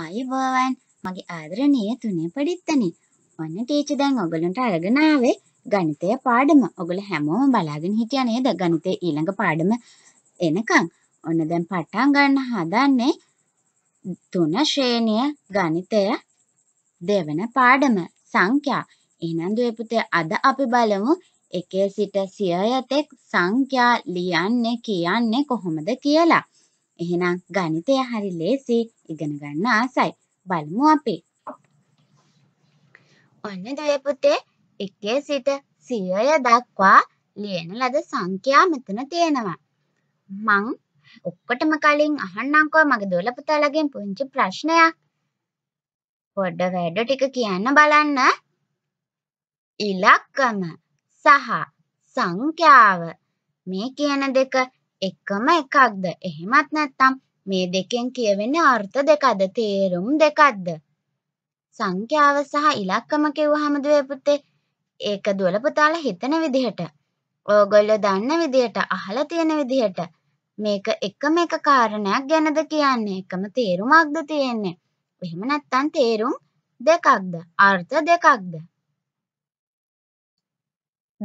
ආයුබෝවන් මගේ ආදරණීය තුනේ පඩිත්තනේ. ඔන්න ටීචර් දැන් ඔයගලන්ට අරගෙන ආවේ ගණිතය පාඩම. ඔයගල හැමෝම බලාගෙන හිටියා නේද ගණිතේ ඊළඟ පාඩම එනකන්. ඔන්න දැන් පටන් ගන්න හදන්නේ තුන ශ්‍රේණිය ගණිතය දෙවන පාඩම සංඛ්‍යා. එහෙනම් දුවේ පුතේ අද අපි බලමු එකේ සිට සියයට සංඛ්‍යා ලියන්නේ කියන්නේ කොහොමද කියලා. එහෙනම් ගණිතය හරි ලේසි ඉගෙන ගන්න ආසයි. බලමු අපි. ඔන්න දුවේ පුතේ එකේ සිට 100ය දක්වා ලියන ලද සංඛ්‍යා මෙතන තියෙනවා. මං ඔක්කොටම කලින් අහන්නම්කෝ මගේ දොළ පුතාලගෙන් පුංචි ප්‍රශ්නයක්. පොඩ වැඩ ටික කියන්න බලන්න. ඉලක්කම සහ සංඛ්‍යාව මේ කියන දෙක එකම එකක්ද එහෙමත් නැත්නම් මේ දෙකෙන් කියවෙන අර්ථ දෙකද තේරුම් දෙකක්ද සංඛ්‍යාව සහ ඉලක්කම කිව්වහමද වේ පුතේ ඒක දුවල පුතාලා හිතන විදිහට ඕගොල්ලෝ දන්න විදිහට අහලා තියෙන විදිහට මේක එකම එක කාරණයක් ගැනද කියන්නේ එකම තේරුමක්ද තියෙන්නේ එහෙම නැත්නම් තේරුම් දෙකක්ද අර්ථ දෙකක්ද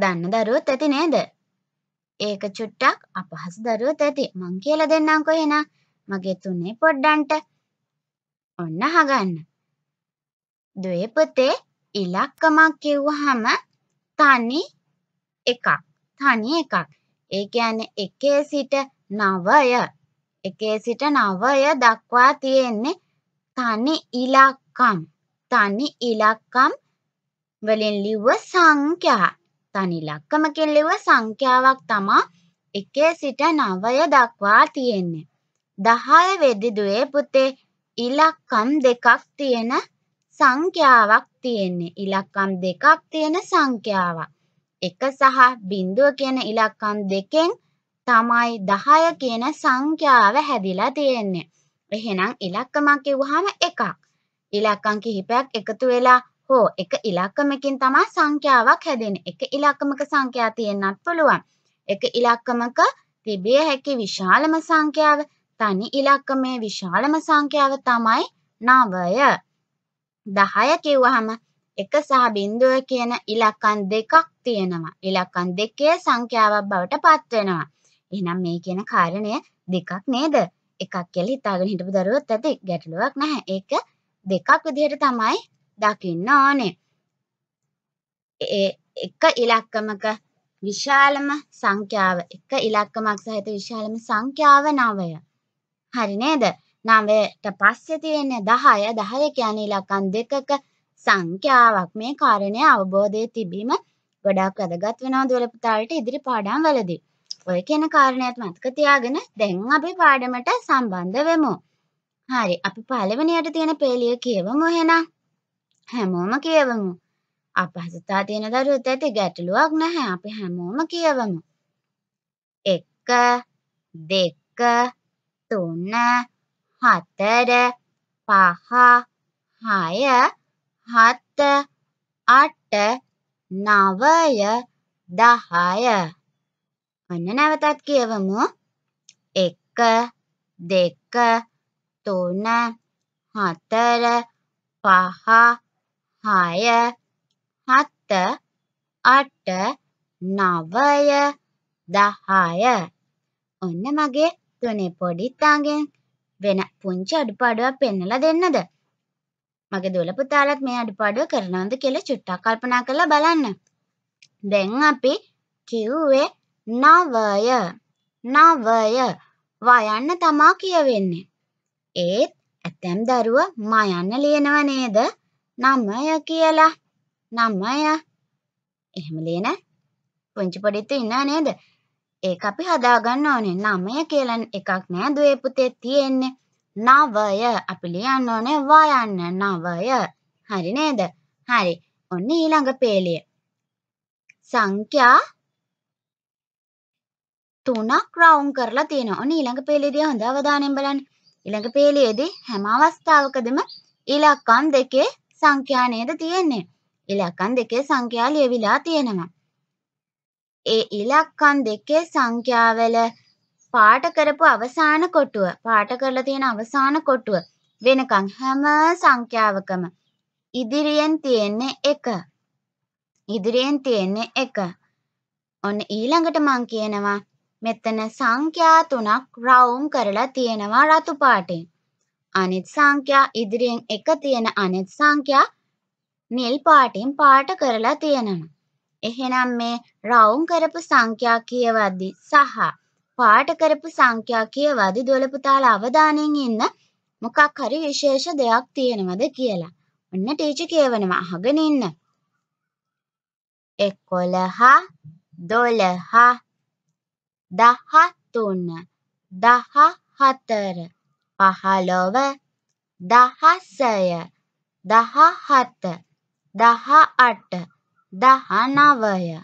දන්න දරුවොත් ඇති නේද ඒක චුට්ටක් අපහසු දරුවොත් ඇති. මං කියලා දෙන්නම්කෝ එහෙනම්. මගේ තුනේ පොඩ්ඩන්ට. ඔන්න අහගන්න. දුවේ පුතේ ඉලක්කමක් කිව්වහම තනි එකක්. තනි එකක්. ඒ කියන්නේ එකේ සිට නවය. එකේ සිට නවය දක්වා තියෙන්නේ තනි ඉලක්කම්. තනි ඉලක්කම් වලින් ලිව්ව සංඛ්‍යා. තනිලක්කම කෙල්ලෙව සංඛ්‍යාවක් තමා එකේ සිට නවය දක්වා තියෙන්නේ. දහය වෙදිදුවේ පුතේ ඉලක්කම් දෙකක් තියෙන සංඛ්‍යාවක් තියෙන්නේ. ඉලක්කම් දෙකක් තියෙන සංඛ්‍යාවක්. එක සහ බිඳුව කියන ඉලක්කම් දෙකෙන් තමයි දහය කියන සංඛ්‍යාව හැදිලා තියෙන්නේ. එහෙනම් ඉලක්කමක් කිව්වහම එකක්. ඉලක්කම් කිහිපයක් එකතු වෙලා හෝ එක ඉලක්කමකින් තමා සංඛ්‍යාවක් හැදෙන එක ඉලක්කමක සංඛ්‍යා තියෙන්න්නත් පුළුවන් එක ඉලක්කමක තිබිය හැකි විශාලම සංඛ්‍යාව තනි ඉලක්කමේ විශාලම සංඛ්‍යාව තමයි නවය දහය කිව්වහම එක සහ බින්දුව කියන ඉලක්කන් දෙකක් තියෙනවා ඉලක්කන් දෙකේ සංඛ්‍යාවක් බවට පත්වෙනවා එනම් මේ කියන කාරණය දෙකක් නේද එකක් කියල හිතාගෙන හිටපු දරුවත් ඇති ගැටලුවක් නැහැ ඒක දෙකක් විදිහට තමයි දකින්න ඕනේ. එක ඉලක්කමක විශාලම සංඛ්‍යාව එක ඉලක්කමක් සහිත විශාලම සංඛ්‍යාව 9. හරි නේද? 9ට පස්සේ තියෙන 10 10 කියන්නේ ඉලක්කම් දෙකක සංඛ්‍යාවක්. මේ කාරණය අවබෝධයේ තිබීම ගොඩාක් වැදගත් වෙනවා දුවල පුතාලට ඉදිරි පාඩම් වලදී. ඔය කියන කාරණයත් මතක තියාගෙන දැන් අපි පාඩමට සම්බන්ධ වෙමු. හරි, අපි පළවෙනියට තියෙන පේලිය කියවමු එහෙනම්. හැමෝම කියවමු. අපහසුතා තියෙන දරුවොත් ඇති ගැටලුවක් නැහැ. අපි හැමෝම කියවමු. එක දෙක තුන හතර පහ හය හත අට නවය දහය අන්න නැවතත් කියවමු එක දෙක තුන හතර පහ හය හත අට නවය දහය ඔන්න මගේ තුනේ පොඩිත්තාගෙන් වෙන පුංචි අඩුපාඩුවක් පෙන්නලා දෙන්නද? මගේ දොළ පුතාලත් මේ අඩුපාඩුව කරනවද කියලා චුට්ටක් කල්පනා කරලා බලන්න. දැන් අපි කිව්වේ නවය. නවය වයන්න තමා කියවෙන්නේ. ඒත් ඇතැම් දරුවා මයන්න ලියනව නේද? නමය කියලා නමය එහෙම ලියන පුංචි පොඩිත්තු ඉන්නා නේද? ඒක අපි හදාගන්න ඕනේ. නමය කියලා එකක් නෑ දුවේ පුතේ තියෙන්නේ. නවය අපි ලියන්න ඕනේ වයන්න නවය. හරි නේද? හරි. ඔන්න ඊළඟ පේලිය. සංඛ්‍යා තුනක් රවුම් කරලා තියෙනවා. ඔන්න ඊළඟ පේලියේදී හොඳ අවධානයෙන් බලන්න. ඊළඟ පේලියේදී හැම අවස්ථාවකදීම ඉලක්කම් දෙකේ සංඛ්‍යා නේද තියෙන්නේ. ඉලක්කම් දෙකේ සංඛ්‍යා ලියවිලා තියෙනවා. ඒ ඉලක්කම් දෙකේ සංඛ්‍යාවල පාට කරපු අවසාන කොටුව පාට කරලා තියෙන අවසාන කොටුව වෙනකන් හැම සංඛ්‍යාවකම ඉදිරියෙන් තියෙන්නේ එක ඉදිරියෙන් තියෙන්නේ එක ඔන්න ඊළඟට මං කියනවා මෙතන සංඛ්‍යා තුනක් රවුම් කරලා තියෙනවා රතු පාටෙන් අනිත් සංඛ්‍යා ඉදිරියෙන් එක තියෙන අනිත් සංඛ්‍යා නිල් පාටින් පාට කරලා තියෙනවා. එහෙනම් මේ රවුම් කරපු සංඛ්‍යා කියවද්දි සහ පාට කරපු සංඛ්‍යා කියවද්දි දොළපුතාල අවධානයෙන් ඉන්න මොකක් හරි විශේෂ දෙයක් තියෙනවද කියලා. ඔන්න ටීචර් කියවනවා අහගෙන ඉන්න. 11 12 13 14 පහළොව දහසය දහහත දහඅට දහනවය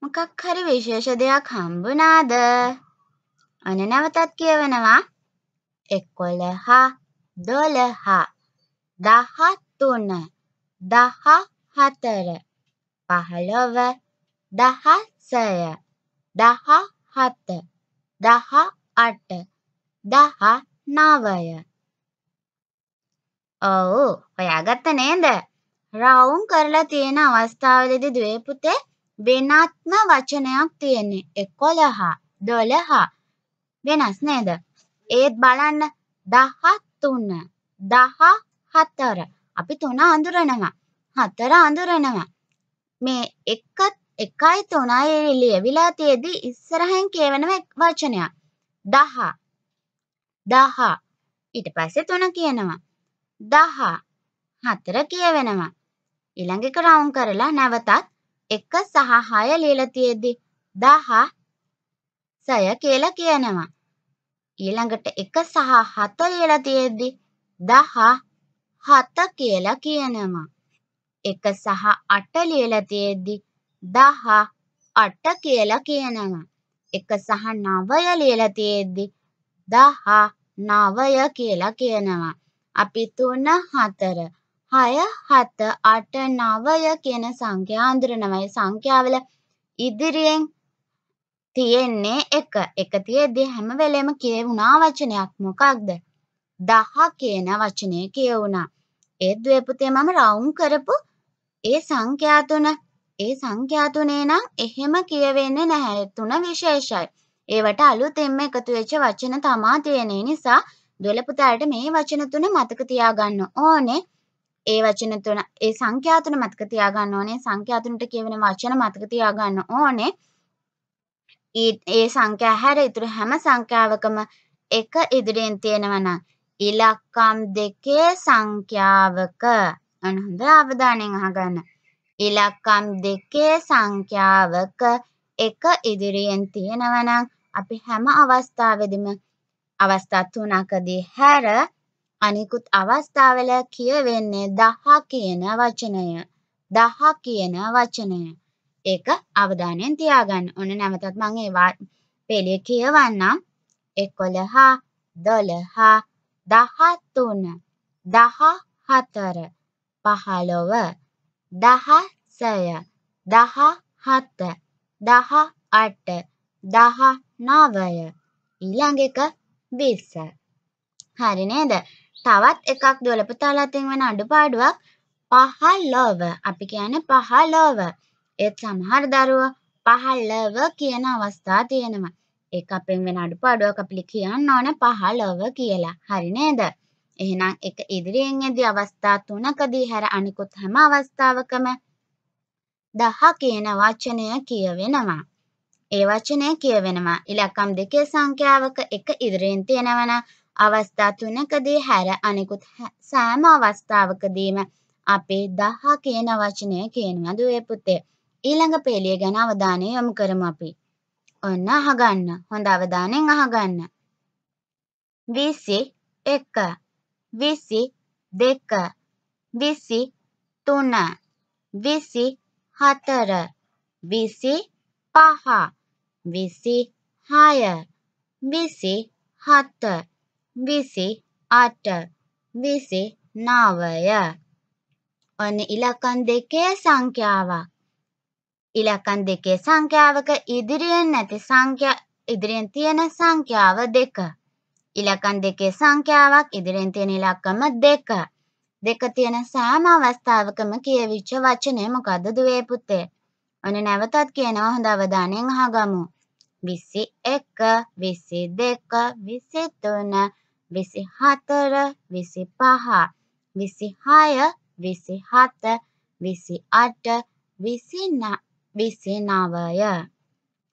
මොකක් හරි විශේෂ දෙයක් හම්බුණාද? අනේ නැවතත් කියවනවා. එකොළහ දොළහ දහතුන දහහතර පහළොව දහසය දහහත දහඅට දහ නවය. ඔව් හොයාගත්ත නේද? රවුම් කරලා තියෙන අවස්ථාවලදී දුවේ පුතේ වෙනත්ම වචනයක් තියෙන්නේ 11 12 වෙනස් නේද? ඒත් බලන්න 13 14 අපි තුන අඳුරනවා. හතර අඳුරනවා. මේ එකත් එකයි තුනයි ලියවිලා තියේදී ඉස්සරහෙන් කියවෙන වචනයක්. 10 දහ. ඊට පස්සේ තුන කියනවා. දහ. හතර කියවෙනවා. ඊළඟ එක රවුන්ඩ් කරලා නැවතත් එක සහ හය ලියලා තියෙද්දි දහ සය කියලා කියනවා. ඊළඟට එක සහ හත ලියලා තියෙද්දි දහ හත කියලා කියනවා. එක සහ අට ලියලා තියෙද්දි දහ අට කියලා කියනවා. එක සහ නවය ලියලා තියෙද්දි දහ නවය කියලා කියනවා. අපි තුන හතර හය හත අට නවය කියන සංඛ්‍යා අඳුරනවයි සංඛ්‍යාවල ඉදිරියෙන් තියෙන්නේ එක එක තියෙද්දි හැම වෙලේම කියවුණා වචනයක් මොකක්ද දහ කියන වචනය කියවුණා ඒ ද්වේපතේ මම රවුම් කරපු ඒ සංඛ්‍යා තුන ඒ සංඛ්‍යා තුනේ නම් එහෙම කියවෙන්නේ නැහැ තුන විශේෂයි ඒවට අලුතෙන්ම එකතු වෙච්ච වචන තමා තියෙන නිසා දොළපුතාට මේ වචන තුන මතක තියාගන්න ඕනේ. ඒ වචන තුන ඒ සංඛ්‍යා තුන මතක තියාගන්න ඕනේ. සංඛ්‍යා තුනට කියවෙන වචන මතක තියාගන්න ඕනේ. ඒ සංඛ්‍යා හැර ඉතුරු හැම සංඛ්‍යාවකම එක ඉදිරියෙන් තියෙනවා නම් ඉලක්කම් දෙකේ සංඛ්‍යාවක අන්න හොඳ අවධානයෙන් අහගන්න. ඉලක්කම් දෙකේ සංඛ්‍යාවක එක ඉදිරියෙන් තියෙනවා නම් අපි හැම අවස්ථාවෙදිම අවස්ථා තුනකදී හැර අනිකුත් අවස්ථාවල කියවෙන්නේ දහ කියන වචනය. දහ කියන වචනය. ඒක අවධානයෙන් තියාගන්න. ඔන්න නැවතත් මම ඒවා පෙළේ කියවන්නම්. 11 12 13 14 15 16 17 දහ අට දහ නවය ඊළඟ එක විස්ස. හරි නේද? තවත් එකක් දොළපතාලතින් වෙන අඩුපාඩුවක් පහළොව. අපි කියන්නේ පහළොව. ඒත් සමහර දරුවෝ පහළව කියන අවස්ථා තියෙනවා. ඒක අපෙන් වෙන අඩුපාඩුවක් අපිට කියන්න ඕන පහළව කියලා. හරි නේද? එහෙනම් එක ඉදිරියෙන් යදී අවස්ථා තුනකදී හැර අනිකුත් හැම අවස්ථාවකම දහ කියන වචනය කියවෙනවා. ඒ වචනය කියවෙනවා ඉලක්කම් දෙකේ සංඛ්‍යාවක එක ඉදිරියෙන් තියෙනවන අවස්ථා තුනකදී හැර අනෙකුත් සෑම අවස්ථාවකදීම අපි දහ කියන වචනය කියනවා දුවේ පුතේ. ඊළඟ පේලිය ගැන අවධානය යොමු කරමු අපි. ඔන්න අහගන්න. හොඳ අවධානයෙන් අහගන්න. 21 22 23 24 හතර විසි පහ විසි හය විසි හත විසි අට විසි නවය ඔන්න ඉලක්කන් දෙකේ සංඛ්‍යාවක් ඉලක්කන් දෙකේ සංඛ්‍යාවක ඉදිරියෙන් නැති සංඛ්‍යා ඉදිරියෙන් තියෙන සංඛ්‍යාව දෙක ඉලක්කන් දෙකේ සංඛ්‍යාවක් ඉදිරියෙන් තියෙන ඉලක්කම දෙක දෙක තියෙන සෑම අවස්ථාවකම කියවිච්ච වචනය මොකද්ද දුවේ පුතේ? අනේ නැවතත් කියනවා හොඳ අවධානයෙන් අහගමු. 21 22 23 24 25 26 27 28 29 29ය.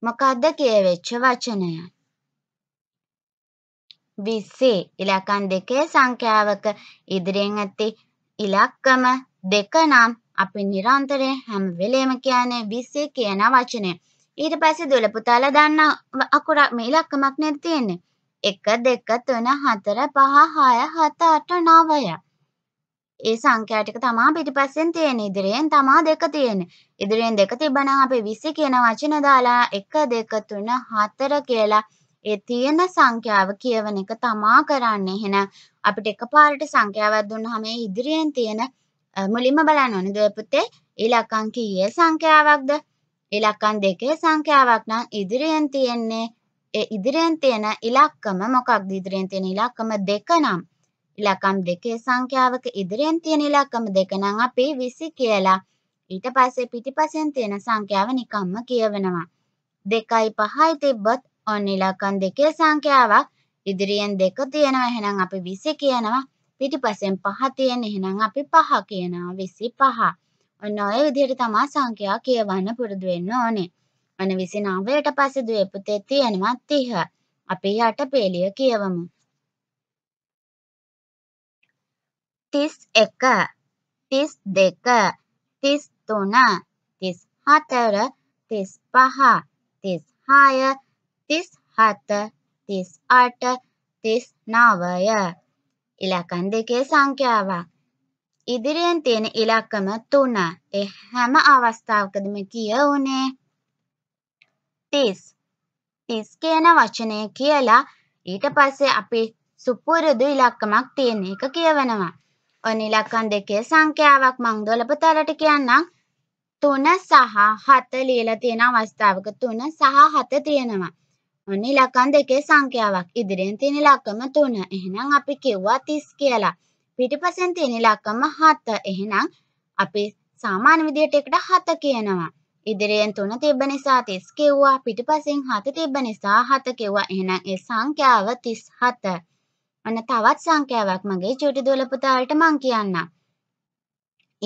මොකද්ද කියවෙච්ච වචනය? විස්සේ ඉලක්කම් දෙකේ සංඛ්‍යාවක ඉදිරියෙන් ඇති ඉලක්කම දෙක නම් අපි නිරන්තරයෙන් හැම වෙලේම කියන්නේ 20 කියන වචනය. ඊට පස්සේ දොළ පුතාලා දන්න අකුර මේ ඉලක්කමක් නේද තියෙන්නේ. 1 2 3 4 5 6 7 8 9. ඒ සංඛ්‍යා ටික තමයි පිටිපස්සෙන් තියෙන්නේ. ඉදිරියෙන් තමයි දෙක තියෙන්නේ. ඉදිරියෙන් දෙක තිබ්බනම් අපි 20 කියන වචන දාලා 1 2 3 4 කියලා ඒ තියෙන සංඛ්‍යාව කියවන එක තමා කරන්නේ. එහෙනම් අපිට එකපාරට සංඛ්‍යාවක් දුන්නාම ඒ ඉදිරියෙන් තියෙන මුලින්ම බලන්න ඕනේ දුවේ පුතේ ඉලක්කම් කීයේ සංඛ්‍යාවක්ද? ඉලක්කම් දෙකේ සංඛ්‍යාවක් නම් ඉදිරියෙන් තියෙන්නේ ඒ ඉදිරියෙන් තියෙන ඉලක්කම මොකක්ද? ඉදිරියෙන් තියෙන ඉලක්කම දෙක නම් ඉලක්කම් දෙකේ සංඛ්‍යාවක ඉදිරියෙන් තියෙන ඉලක්කම දෙක නම් අපි 20 කියලා. ඊට පස්සේ පිටිපසෙන් තියෙන සංඛ්‍යාව නිකම්ම කියවනවා. 2යි 5යි තිබ්බොත් ඔන්න ඉලක්කම් දෙකේ සංඛ්‍යාවක් ඉදිරියෙන් දෙක තියෙනවා එහෙනම් අපි 20 කියනවා පිටිපස්සෙන් පහ තියෙන එහෙනම් අපි පහ කියනවා 25 ඔන්න ඔය විදිහට තමයි සංඛ්‍යා කියවන්න පුරුදු වෙන්න ඕනේ ඔන්න 29ට පස්සේ දුවේ පුතේ තියෙනවා 30 අපි යට පෙළිය කියවමු 31 32 33 34 35 36 තිස් හත තිස් අට තිස් නවය. ඉලක්කම් දෙකේ සංඛ්‍යාවක්. ඉදිරියෙන් තියෙන ඉලක්කම තුන. ඒ හැම අවස්ථාවකදම කියවුනේ තිස්. තිස් කියන වචනය කියලා ඊට පස්සේ අපි සුපුරුදු ඉලක්කමක් තියෙන එක කියවනවා. ඔන්න ඉලක්කම් දෙකේ සංඛ්‍යාවක් මං දොළපතලට කියන්නම්. තුන සහ හත ලියලා තියෙන අවස්ථාවක තුන සහ හත තියෙනවා. ඔන්න ඉලක්කම් දෙකේ සංඛ්‍යාවක්. ඉදිරියෙන් තියෙන ඉලක්කම 3. එහෙනම් අපි කිව්වා 30 කියලා. පිටිපසෙන් තියෙන ඉලක්කම 7. එහෙනම් අපි සාමාන්‍ය විදියට එකට 7 කියනවා. ඉදිරියෙන් 3 තිබ්බ නිසා 30 කිව්වා. පිටිපසෙන් 7 තිබ්බ නිසා 7 කිව්වා. එහෙනම් ඒ සංඛ්‍යාව 37. අන්න තවත් සංඛ්‍යාවක් මගේ චුටි දුවල පුතාලට මං කියන්නම්.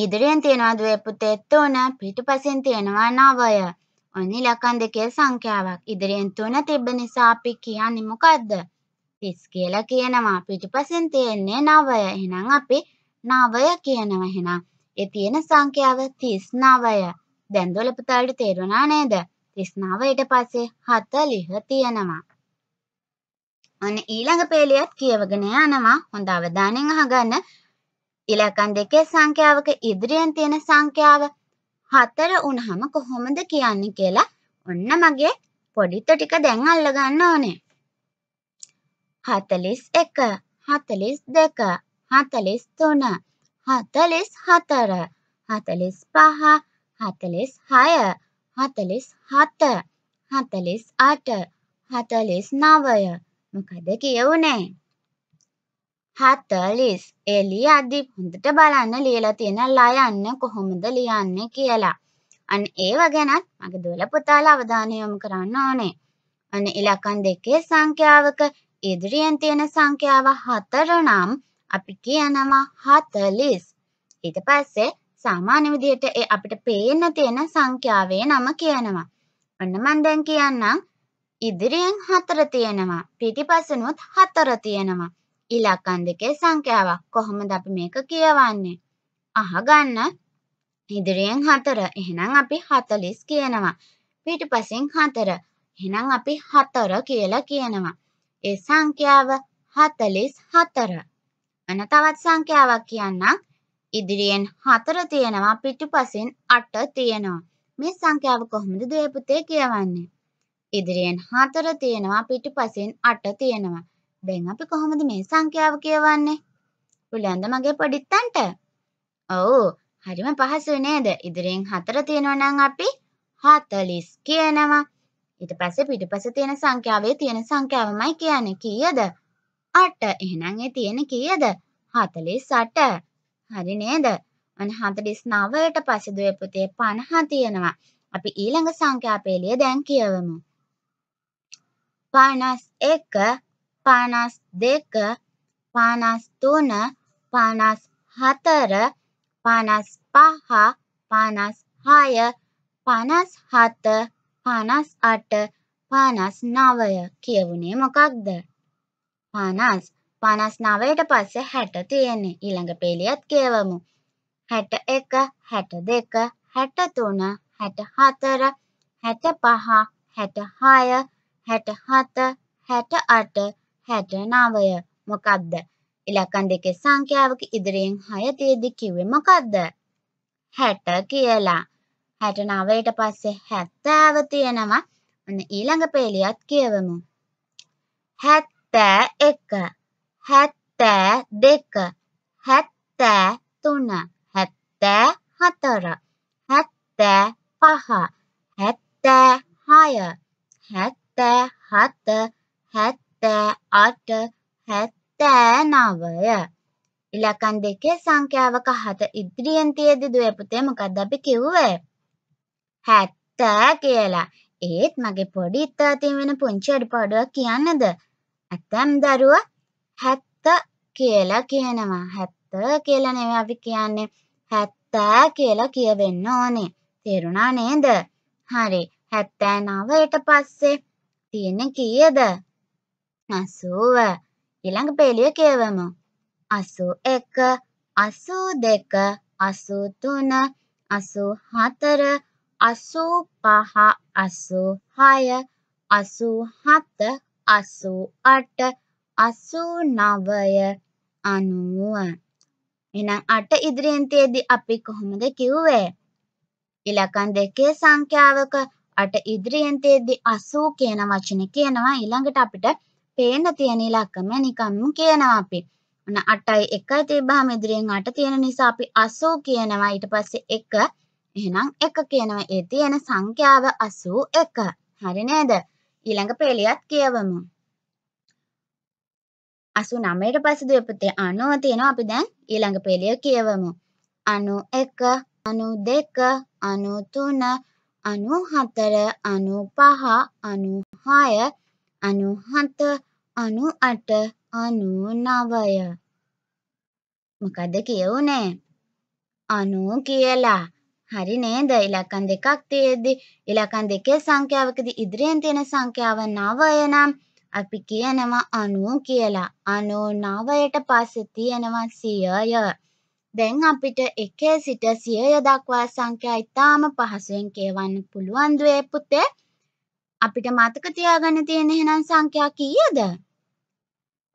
ඉදිරියෙන් තියෙනවා දුවේ පුතේ 3, පිටිපසෙන් තියෙනවා 9. ඔන්න ඉලක්කම් දෙකේ සංඛ්‍යාවක්. ඉදිරියෙන් 3 තිබ්බ නිසා අපි කියන්නේ මොකද්ද? 30 කියලා කියනවා. පිටිපස්සෙන් තියෙන්නේ 9. එහෙනම් අපි 9 කියනවා. එහෙනම් ඒ තියෙන සංඛ්‍යාව 39. දැන් දොළපතාලට තේරුණා නේද? 39 ඊට පස්සේ 40 තියෙනවා. ඔන්න ඊළඟ පේලියත් කියවගෙන යනවා. හොඳ අවධානයෙන් අහගන්න. ඉලක්කම් දෙකේ සංඛ්‍යාවක ඉදිරියෙන් තියෙන සංඛ්‍යාව 39. හතර වුණහම කොහොමද කියන්නේ කියලා ඔන්න මගේ පොඩිත ටික දැන් අල්ලගන්න ඕනේ. හතලිස් එක හතලිස් දෙක හතලිස් තුන හතලිස් හතර හතලිස් පහ හතලිස් හය හතලිස් හත හතලිස් අට හතලිස් නවය මොකද කියවුනේ හතලිස් එලි අදි හොඳට බලන්න ලියලා තියෙන ලයන්න කොහොමද ලියන්නේ කියලා. අන්න ඒව ගැනත් මගේ දුවල පුතාලා අවධානය යොමු කරන්න ඕනේ. අන්න ඉලක්කම් දෙකේ සංඛ්‍යාවක ඉදිරියෙන් තියෙන සංඛ්‍යාව හතර නම් අපි කියනවා හතලිස්. ඊට පස්සේ සාමාන්‍ය විදිහට ඒ අපිට පේන්න තියෙන සංඛ්‍යාවේ නම කියනවා. ඔන්න මම දැන් කියන්නම් ඉදිරියෙන් හතර තියෙනවා. පිටිපස්සෙනුත් හතර තියෙනවා. ඉලක්කන් දෙකේ සංඛ්‍යාවක්. කොහොමද අපි මේක කියවන්නේ? අහගන්න. ඉදිරියෙන් 4. එහෙනම් අපි 40 කියනවා. පිටිපසින් 4. එහෙනම් අපි 4 කියලා කියනවා. ඒ සංඛ්‍යාව 44. අන තවත් සංඛ්‍යාවක් කියන්නම්. ඉදිරියෙන් 4 තියෙනවා පිටිපසින් 8 තියෙනවා. මේ සංඛ්‍යාව කොහොමද දේ පුතේ කියවන්නේ? ඉදිරියෙන් 4 තියෙනවා පිටිපසින් 8 තියෙනවා. දැන් අපි කොහොමද මේ සංඛ්‍යාව කියවන්නේ? උලන්ද මගේ පොඩිත්තන්ට. ඔව්, හරිම පහසුයි නේද? ඉදිරියෙන් 4 තියෙනවා නම් අපි 40 කියනවා. ඊට පස්සේ පිටිපස්ස තියෙන සංඛ්‍යාවේ තියෙන සංඛ්‍යාවමයි කියන්නේ. කීයද? 8. එහෙනම් ඒ තියෙන කීයද? 48. හරි නේද? අන්න 49ට පස්සේ දුවේ පුතේ 50 තියෙනවා. අපි ඊළඟ සංඛ්‍යාපේලිය දැන් කියවමු. 51 පනස් දෙක පනස් තුන පනස් හතර පනස් පහ පනස් හය පනස් හත පනස් අට පනස් නවය කියවුණේ මොකක්ද පනස් පනස් නවයට පස්සේ හැට තියෙන්නේ ඊළඟ පේලියත් කියවමු හැට එක හැට දෙක හැට තුන හැට හතර හැට පහ හැට හය හැට හත හැට අට හැට නවය. මොකක්ද? ඉලක්කම් දෙකේ සංඛ්‍යාවක ඉදිරියෙන් 6 තියෙද්දි කිව්වේ මොකක්ද? 60 කියලා. 69ට පස්සේ 70 තියෙනවා. ඔන්න ඊළඟ පේලියත් කියවමු. 71 72 73 74 75 76 77 78 හැත්තෑ අට හැත්තෑ නවය. ඉලක්කන් දෙකේ සංඛ්‍යාවක හත ඉදිරියෙන් තියෙදි දුවේ පුතේ මොකක්ද අපි කිව්වේ? හැත්තෑ කියලා. ඒත් මගේ පොඩි ඉත්තා තියෙන වෙන පුංචි අඩපාඩුවක් කියන්නද? ඇතම් දරුවා හැත්ත කියලා කියනවා. හැත්ත කියලා නෙවෙයි අපි කියන්නේ. හැත්තෑ කියලා කියවෙන්න ඕනේ. තේරුණා නේද? හරි. හැත්තෑ නවයට පස්සේ තියෙන්නේ කීයද? නසුව ඊළඟ පෙළිය කියවමු. අසු එක අසූ දෙක අසූ තුන අසූ හතර අසූ පහ අසූ හය අසූ හත අසූ අට අසූ නවය අනුව එහෙනම් අට ඉදිරියෙන් තියේදී අපි කොහොමද කිව්වේ ඉලක්කම් දෙකේ සංඛ්‍යාවක අට ඉදිරියෙන් තියේදී 80 කියන වචනේ කියනවා ඊළඟට අපිට පේන්න තියෙන ඉලක්කම නිකම්ම කියනවා අපි. ඔන්න 8යි 1යි තිබ්බහම ඉදිරියෙන් 8 තියෙන නිසා අපි 80 කියනවා. ඊට පස්සේ 1 එහෙනම් 1 කියනවා. ඒ තියෙන සංඛ්‍යාව 81. හරි නේද? ඊළඟ පෙළියත් කියවමු. 89 ඊට පස්සේ දෙපතේ 90 තියෙනවා. අපි දැන් ඊළඟ පෙළිය කියවමු. 91 92 93 අනු හතර අනු පහ අනු හය අනුහත අනු අට අනු නවය මොකද කියවුනේ අනු කියලා හරි නේද ඉලක්කම් දෙකක් තියෙද්දි ඉලක්කම් දෙකේ සංඛ්‍යාවකදී ඉදිරියෙන් තියෙන සංඛ්‍යාව නවය නම් අපි කියනවා අනු කියලා අනු නවයට පස්සේ තියෙනවා සියය දැන් අපිට එකේ සිට සියය දක්වා සංඛ්‍යා ඉතාම පහසුවෙන් කියවන්න පුළුවන් දුවේ පුතේ අපිට මතක තියාගන්න තියෙන එහෙනම් සංඛ්‍යා කීයද?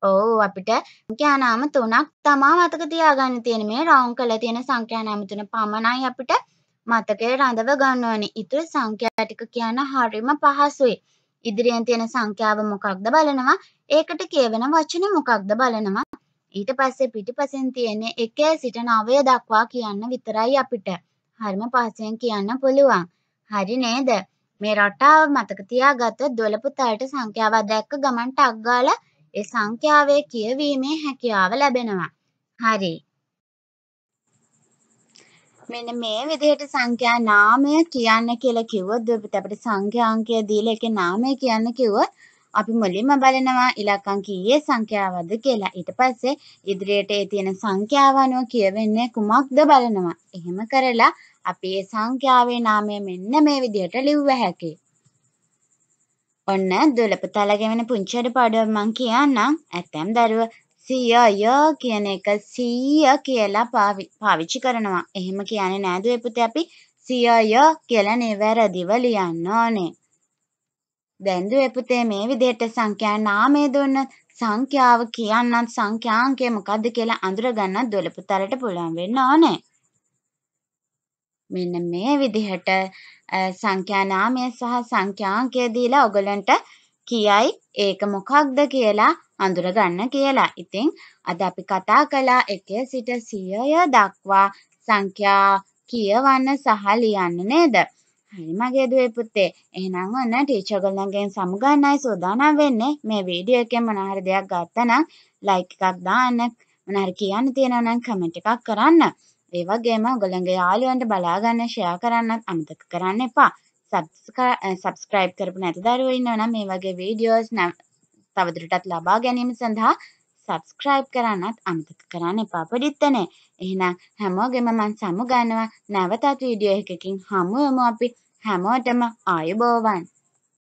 ඔව් අපිට සංඛ්‍යා නාම තුනක් තමා මතක තියාගන්න තියෙන මේ රවුම් කරලා තියෙන සංඛ්‍යා නාම තුන පමණයි අපිට මතකේ රඳව ගන්න ඕනේ. ඊටු සංඛ්‍යා ටික කියන්න හරිම පහසුයි. ඉදිරියෙන් තියෙන සංඛ්‍යාව මොකක්ද බලනවා. ඒකට කියවෙන වචන මොකක්ද බලනවා. ඊට පස්සේ පිටිපසෙන් තියෙන 1 සිට 9 දක්වා කියන්න විතරයි අපිට. හරිම පහසෙන් කියන්න පුළුවන්. හරි නේද? මේ රටාව මතක තියාගත්තොත් දොළපොතට සංඛ්‍යාව දැක්ක ගමන් ටක් ගාලා ඒ සංඛ්‍යාවේ කියවීමේ හැකියාව ලැබෙනවා. හරි. මෙන්න මේ විදිහට සංඛ්‍යා නාමය කියන්න කියලා කිව්වොත් දොළපොත අපිට සංඛ්‍යා අංකය දීලා ඒකේ නාමය කියන්න කිව්වොත් අපි මුලින්ම බලනවා ඉලක්කම් කීයේ සංඛ්‍යාවද කියලා. ඊට පස්සේ ඉදිරියට ඒ තියෙන සංඛ්‍යාව අනුව කියවෙන්නේ කුමක්ද බලනවා. එහෙම කරලා අපේ සංඛ්‍යාවේ නාමය මෙන්න මේ විදිහට ලිව්ව හැකි. ඔන්න දොළප තලගෙවෙන පුංචියට පාඩුව මං කියන්නම්. ඇතැම් දරුවෝ සියය කියන එක සීය කියලා පාවිච්චි කරනවා. එහෙම කියන්නේ නෑ දුවේ පුතේ අපි සියය කියලා නිවැරදිව ලියන්න ඕනේ. දැන් දුවේ පුතේ මේ විදිහට සංඛ්‍යා නාමය දුන්න සංඛ්‍යාව කියන්නත් සංඛ්‍යාංකය මොකද්ද කියලා අඳුරගන්න දොළපුතරට පුළුවන් වෙන්න ඕනේ. මෙන්න මේ විදිහට සංඛ්‍යා නාමය සහ සංඛ්‍යාංකය දීලා ඔයගලන්ට කියයි ඒක මොකක්ද කියලා අඳුරගන්න කියලා. ඉතින් අද අපි කතා කළා 1 සිට 100ය දක්වා සංඛ්‍යා කියවන්න සහ ලියන්න නේද? හරි මගේ දුවේ පුතේ. එහෙනම් ඔන්න ටීචර් ගලන්ගෙන් සමුගන්නයි සෝදානම් වෙන්නේ. මේ වීඩියෝ එකෙන් මොන හරි දෙයක් ගත්තනම් ලයික් එකක් දාන්න, මොන හරි කියන්න තියෙනවා නම් කමෙන්ට් එකක් කරන්න. ඒ වගේම ඔගලගේ යාළුවන්ට බලාගන්න ෂයා කරන්නත් අමතක කරන්න එපා සබස්ක්‍රයිබ් කරපු නැති දරුව ඉන්නවනම් මේ වගේ වීඩියෝස් නැ තවදුරටත් ලබා ගැනීම සඳහා සබස්ක්‍රයිබ් කරන්නත් අමතක කරන්න එපා පොඩිත්තනේ එහෙනම් හැමෝගෙම මන් සමුගන්නවා නැවතත් වීඩියෝ එකකින් හමුවමු අපි හැමෝටම ආයුබෝවන්